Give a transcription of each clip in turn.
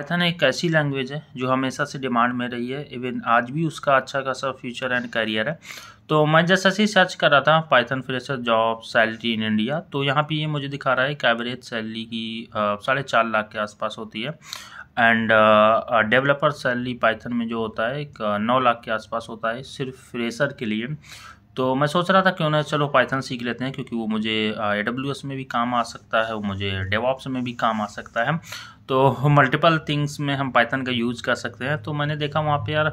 Python एक ऐसी language है जो हमेशा से डिमांड में रही है इवन आज भी उसका अच्छा खासा फ्यूचर एंड करियर है तो मैं जैसा से सर्च कर रहा था Python fresher job salary in India तो यहाँ पे ये मुझे दिखा रहा है कि एवरेज सैलरी की साढ़े चार लाख के आसपास होती है एंड डेवलपर सैलरी पाइथन में जो होता है नौ लाख के आसपास होता है सिर्फ फ्रेशर के लिए तो मैं सोच रहा था क्यों ना चलो पाइथन सीख लेते हैं क्योंकि वो मुझे ए डब्ल्यू एस में भी काम आ सकता है वो मुझे डेवॉप्स में भी काम आ सकता है तो मल्टीपल थिंग्स में हम पाइथन का यूज़ कर सकते हैं तो मैंने देखा वहाँ पे यार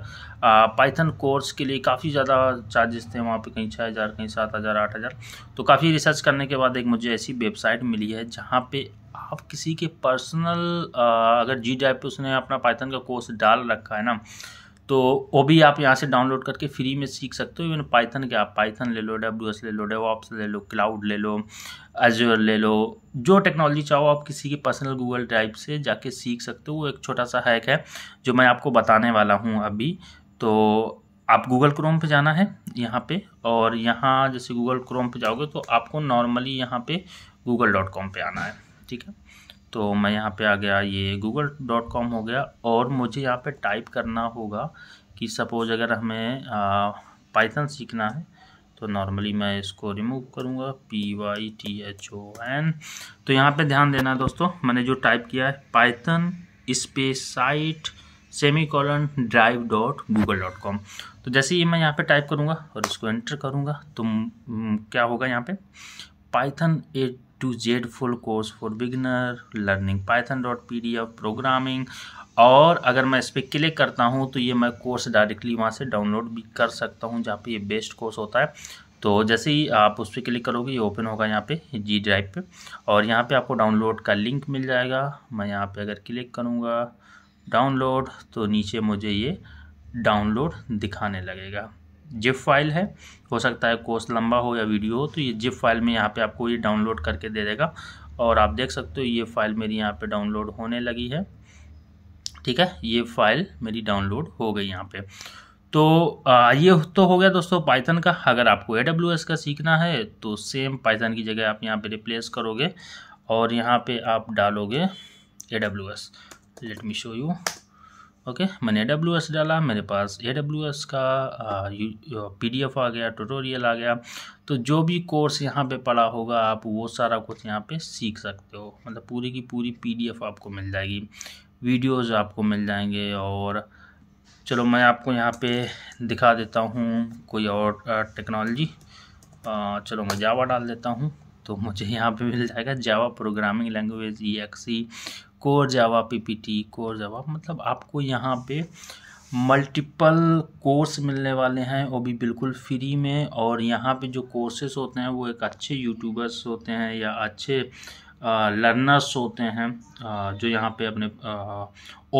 पाइथन कोर्स के लिए काफ़ी ज़्यादा चार्जेस थे वहाँ पे कहीं छः हज़ार कहीं सात हज़ार आठ हज़ार तो काफ़ी रिसर्च करने के बाद एक मुझे ऐसी वेबसाइट मिली है जहाँ पे आप किसी के पर्सनल अगर जी डाइप पे उसने अपना पाइथन का कोर्स डाल रखा है ना तो वो भी आप यहाँ से डाउनलोड करके फ्री में सीख सकते हो इवन पाइथन के आप पाइथन ले लो डब्ल्यू ले लो डेवॉप्स ले लो क्लाउड ले लो एजर ले लो जो टेक्नोलॉजी चाहो आप किसी के पर्सनल गूगल ड्राइव से जाके सीख सकते हो वो एक छोटा सा हैक है जो मैं आपको बताने वाला हूँ अभी तो आप गूगल क्रोम पे जाना है यहाँ पे और यहाँ जैसे गूगल क्रोम पे जाओगे तो आपको नॉर्मली यहाँ पे गूगल डॉट कॉम पर आना है ठीक है तो मैं यहाँ पे आ गया ये गूगल डॉट कॉम हो गया और मुझे यहाँ पे टाइप करना होगा कि सपोज़ अगर हमें पाइथन सीखना है तो नॉर्मली मैं इसको रिमूव करूँगा P Y T H O N तो यहाँ पे ध्यान देना है दोस्तों मैंने जो टाइप किया है Python space site semicolon drive dot Google dot com तो जैसे ही मैं यहाँ पे टाइप करूँगा और इसको एंटर करूँगा तो क्या होगा यहाँ पे python a to z full course for beginner learning P D F programming और अगर मैं इस पर क्लिक करता हूँ तो ये मैं कोर्स डायरेक्टली वहाँ से डाउनलोड भी कर सकता हूँ जहाँ पे ये बेस्ट कोर्स होता है तो जैसे ही आप उस पर क्लिक करोगे ये ओपन होगा यहाँ पे जी ड्राइव पे और यहाँ पे आपको डाउनलोड का लिंक मिल जाएगा मैं यहाँ पे अगर क्लिक करूँगा डाउनलोड तो नीचे मुझे ये डाउनलोड दिखाने लगेगा जिप फाइल है हो सकता है कोर्स लंबा हो या वीडियो हो तो ये जिप फाइल में यहाँ पे आपको ये डाउनलोड करके दे देगा और आप देख सकते हो ये फ़ाइल मेरी यहाँ पे डाउनलोड होने लगी है ठीक है ये फ़ाइल मेरी डाउनलोड हो गई यहाँ पे तो आ, ये तो हो गया दोस्तों पाइथन का अगर आपको ए का सीखना है तो सेम पाइथन की जगह आप यहाँ पर रिप्लेस करोगे और यहाँ पर आप डालोगे A W S let me show you okay मैंने डब्ल्यू डाला मेरे पास ए का पी डी एफ आ गया ट्यूटोरियल आ गया तो जो भी कोर्स यहाँ पे पढ़ा होगा आप वो सारा कुछ यहाँ पे सीख सकते हो मतलब पूरी की पूरी पी आपको मिल जाएगी वीडियोज़ आपको मिल जाएंगे और चलो मैं आपको यहाँ पे दिखा देता हूँ कोई और टेक्नोलॉजी चलो मैं जावा डाल देता हूँ तो मुझे यहाँ पे मिल जाएगा जावा प्रोग्रामिंग लैंग्वेज ई एक्सी core Java PPT core Java मतलब आपको यहाँ पे मल्टीपल कोर्स मिलने वाले हैं वो भी बिल्कुल फ्री में और यहाँ पे जो कोर्सेस होते हैं वो एक अच्छे यूट्यूबर्स होते हैं या अच्छे लर्नर्स होते हैं जो यहाँ पे अपने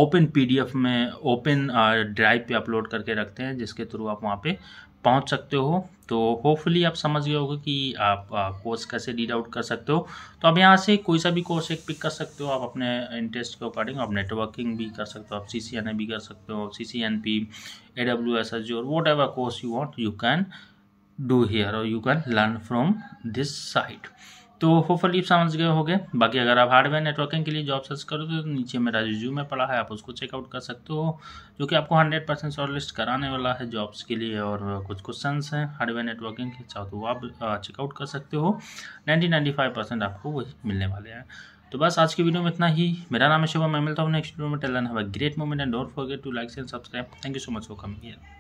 ओपन पीडीएफ में ओपन ड्राइव पे अपलोड करके रखते हैं जिसके थ्रू आप वहाँ पे पहुंच सकते हो तो होपफुली आप समझ गए होगा कि आप कोर्स कैसे रीड आउट कर सकते हो तो आप यहाँ से कोई सा भी कोर्स एक पिक कर सकते हो आप अपने इंटरेस्ट के अकॉर्डिंग आप नेटवर्किंग भी कर सकते हो आप सी सी एन भी कर सकते हो C C N P A W S S G और whatever course you want you can do here और you can learn from this site तो होपफुली समझ गए होंगे बाकी अगर आप हार्डवेयर नेटवर्किंग के लिए जॉब सर्च करो तो नीचे मेरा रिज्यूम में पड़ा है आप उसको चेकआउट कर सकते हो जो कि आपको हंड्रेड परसेंट शॉर्ट लिस्ट कराने वाला है जॉब्स के लिए और कुछ क्वेश्चन हैं हार्डवेयर नेटवर्किंग के चाहो तो आप चेकआउट कर सकते हो नाइन्टी नाइन्टी फाइव परसेंट आपको वही मिलने वाले हैं तो बस आज की वीडियो में इतना ही मेरा नाम है शुभम मैं मिलता हूँ नेक्स्ट वीडियो में टेलन है great moment and don't forget to like and subscribe thank you so much for coming